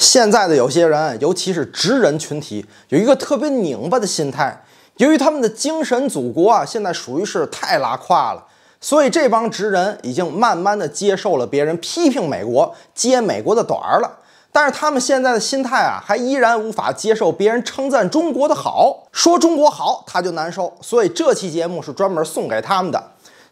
现在的有些人，尤其是直人群体，有一个特别拧巴的心态。由于他们的精神祖国啊，现在属于是太拉胯了，所以这帮直人已经慢慢的接受了别人批评美国、揭美国的短儿了。但是他们现在的心态啊，还依然无法接受别人称赞中国的好，说中国好他就难受。所以这期节目是专门送给他们的。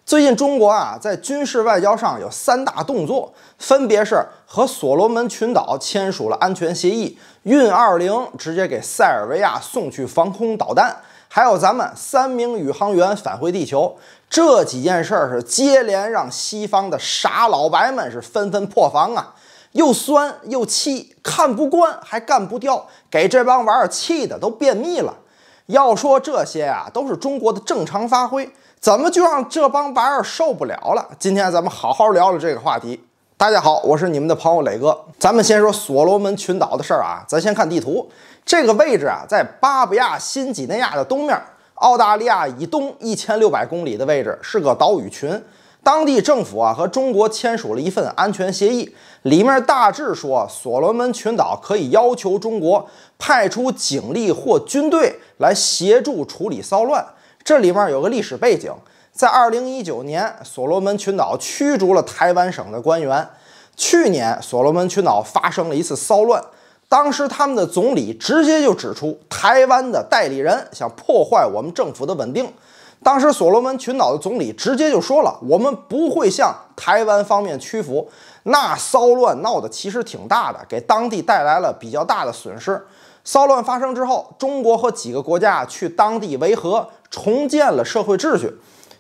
最近中国啊，在军事外交上有三大动作，分别是和所罗门群岛签署了安全协议，运二零直接给塞尔维亚送去防空导弹，还有咱们三名宇航员返回地球。这几件事儿是接连让西方的傻老白们是纷纷破防啊，又酸又气，看不惯还干不掉，给这帮玩意儿气的都便秘了。要说这些啊，都是中国的正常发挥，怎么就让这帮玩意儿受不了了？今天咱们好好聊聊这个话题。大家好，我是你们的朋友磊哥。咱们先说所罗门群岛的事儿啊，咱先看地图，这个位置啊，在巴布亚新几内亚的东面，澳大利亚以东一千六百公里的位置，是个岛屿群。当地政府啊和中国签署了一份安全协议，里面大致说，所罗门群岛可以要求中国派出警力或军队。来协助处理骚乱，这里面有个历史背景。在二零一九年，所罗门群岛驱逐了台湾省的官员。去年，所罗门群岛发生了一次骚乱，当时他们的总理直接就指出，台湾的代理人想破坏我们政府的稳定。当时，所罗门群岛的总理直接就说了，我们不会向台湾方面屈服。那骚乱闹得其实挺大的，给当地带来了比较大的损失。骚乱发生之后，中国和几个国家去当地维和，重建了社会秩序。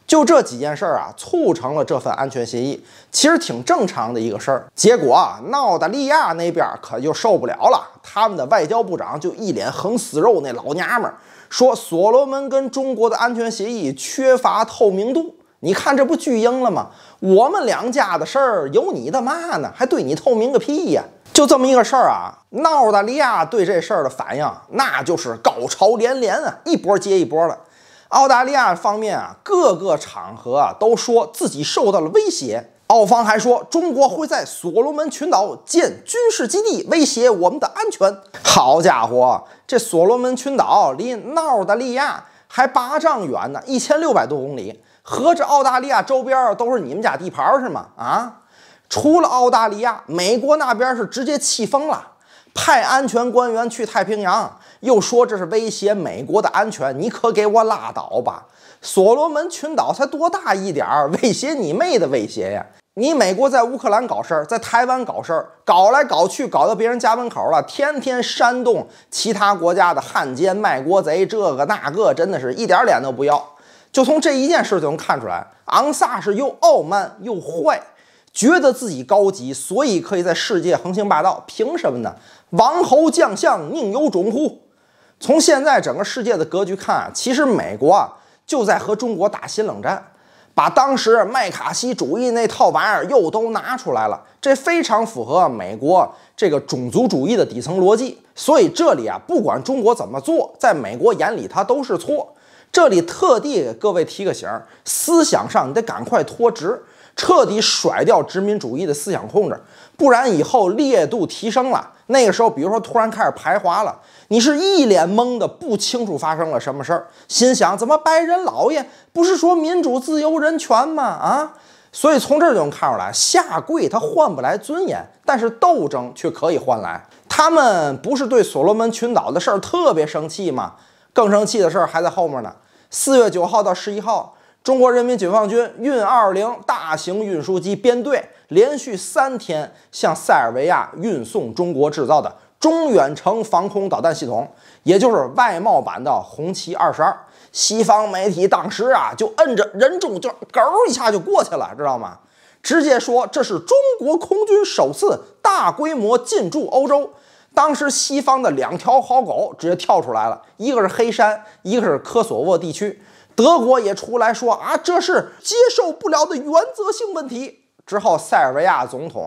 就这几件事儿啊，促成了这份安全协议，其实挺正常的一个事儿。结果啊，澳大利亚那边可就受不了了，他们的外交部长就一脸横死肉那老娘们儿说：“所罗门跟中国的安全协议缺乏透明度，你看这不巨婴了吗？我们两家的事儿有你的嘛呢，还对你透明个屁呀！”就这么一个事儿啊，那澳大利亚对这事儿的反应，那就是高潮连连啊，一波接一波的。澳大利亚方面啊，各个场合啊都说自己受到了威胁。澳方还说，中国会在所罗门群岛建军事基地，威胁我们的安全。好家伙，这所罗门群岛离澳大利亚还八丈远呢，一千六百多公里，合着澳大利亚周边都是你们家地盘是吗？啊？除了澳大利亚，美国那边是直接气疯了，派安全官员去太平洋，又说这是威胁美国的安全，你可给我拉倒吧！所罗门群岛才多大一点儿，威胁你妹的威胁呀！你美国在乌克兰搞事儿，在台湾搞事儿，搞来搞去搞到别人家门口了，天天煽动其他国家的汉奸卖国贼，这个那个，真的是一点脸都不要。就从这一件事就能看出来，昂萨是又傲慢又坏。觉得自己高级，所以可以在世界横行霸道，凭什么呢？王侯将相宁有种乎？从现在整个世界的格局看，啊，其实美国啊就在和中国打新冷战，把当时麦卡锡主义那套玩意儿又都拿出来了，这非常符合美国这个种族主义的底层逻辑。所以这里啊，不管中国怎么做，在美国眼里它都是错。这里特地给各位提个醒儿，思想上你得赶快脱职。彻底甩掉殖民主义的思想控制，不然以后烈度提升了，那个时候，比如说突然开始排华了，你是一脸懵的，不清楚发生了什么事儿，心想怎么白人老爷不是说民主、自由、人权吗？啊，所以从这儿就能看出来，下跪他换不来尊严，但是斗争却可以换来。他们不是对所罗门群岛的事儿特别生气吗？更生气的事儿还在后面呢。四月九号到十一号。中国人民解放军运二零大型运输机编队连续三天向塞尔维亚运送中国制造的中远程防空导弹系统，也就是外贸版的红旗二十二。西方媒体当时啊就摁着人中就狗一下就过去了，知道吗？直接说这是中国空军首次大规模进驻欧洲。当时西方的两条好狗直接跳出来了，一个是黑山，一个是科索沃地区。德国也出来说啊，这是接受不了的原则性问题。之后，塞尔维亚总统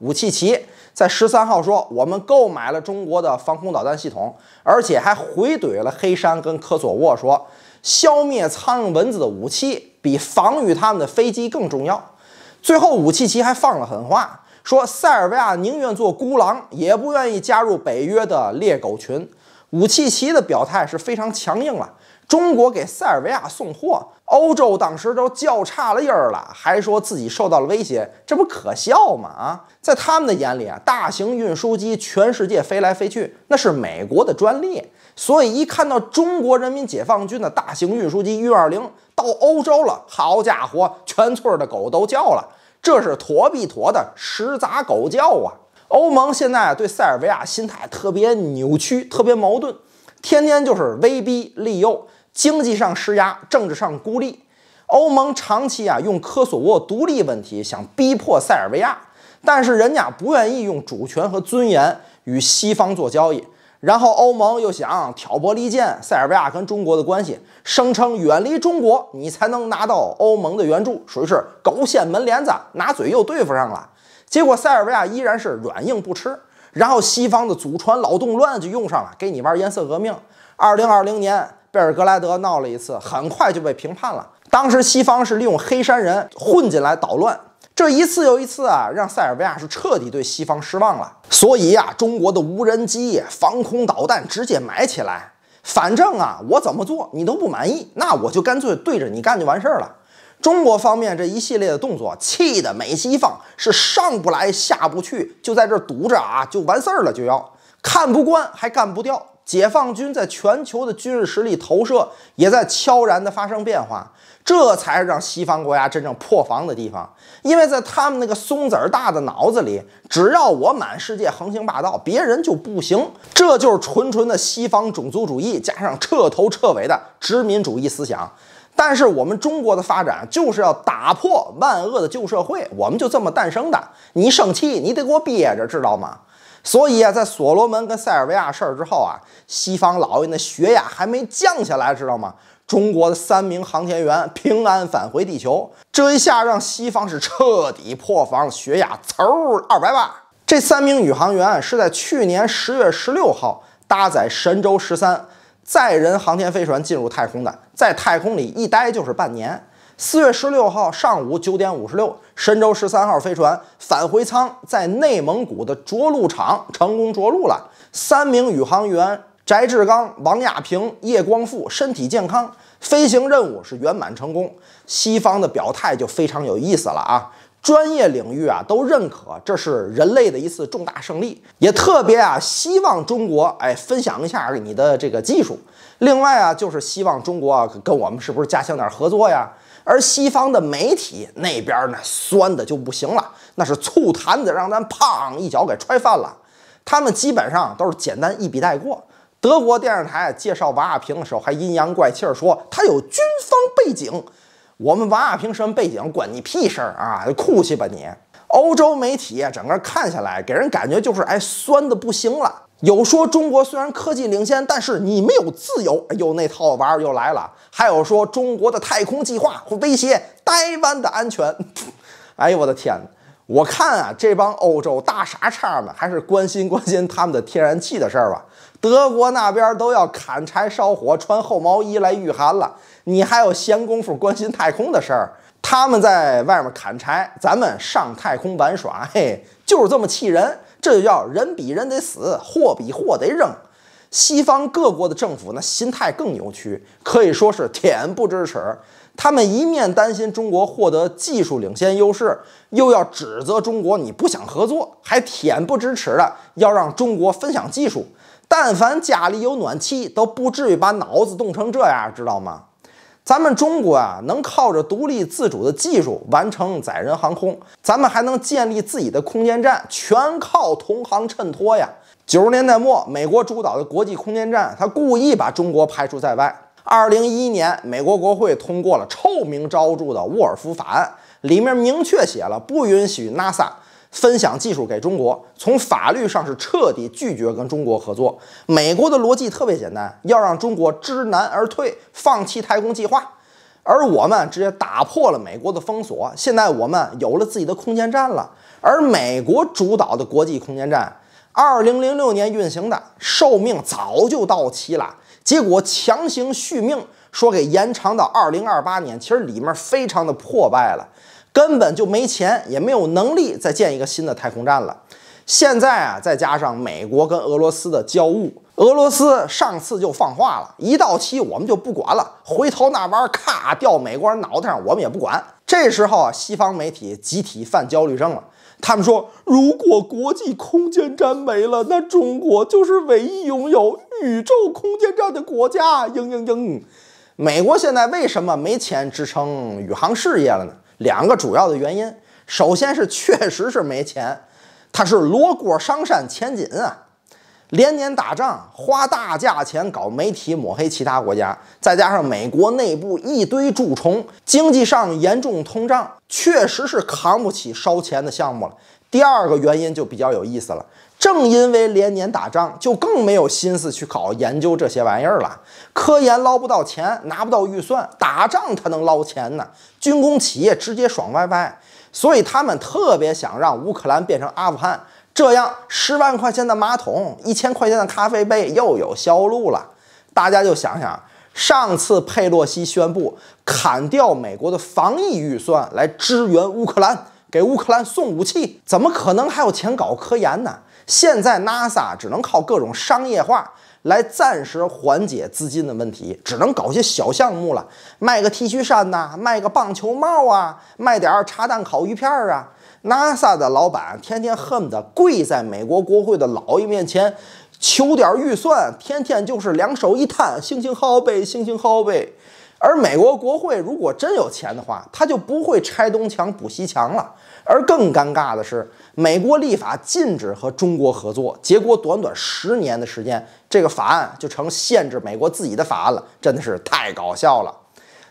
武契奇在十三号说，我们购买了中国的防空导弹系统，而且还回怼了黑山跟科索沃，说消灭苍蝇蚊子的武器比防御他们的飞机更重要。最后，武契奇还放了狠话，说塞尔维亚宁愿做孤狼，也不愿意加入北约的猎狗群。武契奇的表态是非常强硬了。中国给塞尔维亚送货，欧洲当时都叫差了音儿了，还说自己受到了威胁，这不可笑吗？啊，在他们的眼里啊，大型运输机全世界飞来飞去，那是美国的专利。所以一看到中国人民解放军的大型运输机运二零到欧洲了，好家伙，全村的狗都叫了，这是驼比驼的十杂狗叫啊！欧盟现在对塞尔维亚心态特别扭曲，特别矛盾，天天就是威逼利诱。经济上施压，政治上孤立，欧盟长期啊用科索沃独立问题想逼迫塞尔维亚，但是人家不愿意用主权和尊严与西方做交易。然后欧盟又想挑拨离间塞尔维亚跟中国的关系，声称远离中国你才能拿到欧盟的援助，属于是狗掀门帘子，拿嘴又对付上了。结果塞尔维亚依然是软硬不吃，然后西方的祖传老动乱就用上了，给你玩颜色革命。二零二零年。贝尔格莱德闹了一次，很快就被平判了。当时西方是利用黑山人混进来捣乱，这一次又一次啊，让塞尔维亚是彻底对西方失望了。所以呀，中国的无人机、防空导弹直接买起来。反正啊，我怎么做你都不满意，那我就干脆对着你干就完事儿了。中国方面这一系列的动作，气得美西方是上不来下不去，就在这堵着啊，就完事儿了。就要看不惯还干不掉。解放军在全球的军事实力投射也在悄然地发生变化，这才是让西方国家真正破防的地方。因为在他们那个松子儿大的脑子里，只要我满世界横行霸道，别人就不行。这就是纯纯的西方种族主义，加上彻头彻尾的殖民主义思想。但是我们中国的发展就是要打破万恶的旧社会，我们就这么诞生的。你生气，你得给我憋着，知道吗？所以啊，在所罗门跟塞尔维亚事儿之后啊，西方老爷那血压还没降下来，知道吗？中国的三名航天员平安返回地球，这一下让西方是彻底破防，血压噌二百八。这三名宇航员是在去年十月十六号搭载神舟十三载人航天飞船进入太空的，在太空里一待就是半年。四月十六号上午九点五十六，神舟十三号飞船返回舱在内蒙古的着陆场成功着陆了。三名宇航员翟志刚、王亚平、叶光富身体健康，飞行任务是圆满成功。西方的表态就非常有意思了啊！专业领域啊都认可这是人类的一次重大胜利，也特别啊希望中国哎分享一下你的这个技术。另外啊就是希望中国啊跟我们是不是加强点合作呀？而西方的媒体那边呢，酸的就不行了，那是醋坛子，让咱砰一脚给踹翻了。他们基本上都是简单一笔带过。德国电视台介绍王亚平的时候，还阴阳怪气儿说他有军方背景，我们王亚平什么背景，管你屁事儿啊！哭去吧你。欧洲媒体整个看下来，给人感觉就是哎，酸的不行了。有说中国虽然科技领先，但是你没有自由，呦那套玩意儿又来了。还有说中国的太空计划会威胁台湾的安全。哎呦，我的天！我看啊，这帮欧洲大傻叉们，还是关心关心他们的天然气的事儿吧。德国那边都要砍柴烧火，穿厚毛衣来御寒了，你还有闲工夫关心太空的事儿？他们在外面砍柴，咱们上太空玩耍，嘿，就是这么气人。这就叫人比人得死，货比货得扔。西方各国的政府那心态更扭曲，可以说是恬不知耻。他们一面担心中国获得技术领先优势，又要指责中国你不想合作，还恬不知耻的要让中国分享技术。但凡家里有暖气，都不至于把脑子冻成这样，知道吗？咱们中国啊，能靠着独立自主的技术完成载人航空，咱们还能建立自己的空间站，全靠同行衬托呀。九十年代末，美国主导的国际空间站，他故意把中国排除在外。二零一一年，美国国会通过了臭名昭著的沃尔夫法案，里面明确写了不允许 NASA。分享技术给中国，从法律上是彻底拒绝跟中国合作。美国的逻辑特别简单，要让中国知难而退，放弃太空计划。而我们直接打破了美国的封锁，现在我们有了自己的空间站了。而美国主导的国际空间站，二零零六年运行的寿命早就到期了，结果强行续命，说给延长到二零二八年，其实里面非常的破败了。根本就没钱，也没有能力再建一个新的太空站了。现在啊，再加上美国跟俄罗斯的交恶，俄罗斯上次就放话了：一到期我们就不管了，回头那玩意儿咔掉美国人脑袋上，我们也不管。这时候啊，西方媒体集体犯焦虑症了。他们说，如果国际空间站没了，那中国就是唯一拥有宇宙空间站的国家。嘤嘤嘤！美国现在为什么没钱支撑宇航事业了呢？两个主要的原因，首先是确实是没钱，他是罗锅上山钱紧啊，连年打仗花大价钱搞媒体抹黑其他国家，再加上美国内部一堆蛀虫，经济上严重通胀，确实是扛不起烧钱的项目了。第二个原因就比较有意思了。正因为连年打仗，就更没有心思去搞研究这些玩意儿了。科研捞不到钱，拿不到预算，打仗他能捞钱呢？军工企业直接爽歪歪。所以他们特别想让乌克兰变成阿富汗，这样十万块钱的马桶、一千块钱的咖啡杯又有销路了。大家就想想，上次佩洛西宣布砍掉美国的防疫预算来支援乌克兰。给乌克兰送武器，怎么可能还有钱搞科研呢？现在 NASA 只能靠各种商业化来暂时缓解资金的问题，只能搞些小项目了，卖个 T 恤衫呐，卖个棒球帽啊，卖点茶蛋烤鱼片啊。NASA 的老板天天恨不得跪在美国国会的老爷面前求点预算，天天就是两手一摊，行行好呗，行行好呗。而美国国会如果真有钱的话，他就不会拆东墙补西墙了。而更尴尬的是，美国立法禁止和中国合作，结果短短十年的时间，这个法案就成限制美国自己的法案了，真的是太搞笑了。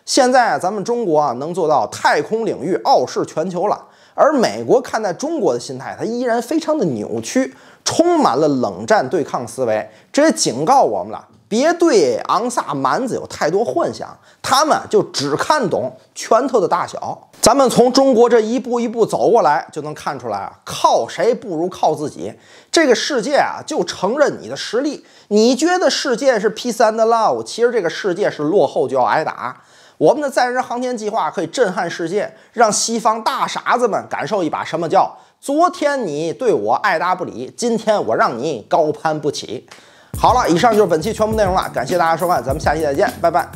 现在咱们中国啊，能做到太空领域傲视全球了，而美国看待中国的心态，它依然非常的扭曲，充满了冷战对抗思维，这也警告我们了。别对昂萨蛮子有太多幻想，他们就只看懂拳头的大小。咱们从中国这一步一步走过来，就能看出来啊，靠谁不如靠自己。这个世界啊，就承认你的实力。你觉得世界是 P e e a and c l o v e 其实这个世界是落后就要挨打。我们的载人航天计划可以震撼世界，让西方大傻子们感受一把什么叫昨天你对我爱答不理，今天我让你高攀不起。好了，以上就是本期全部内容了，感谢大家收看，咱们下期再见，拜拜。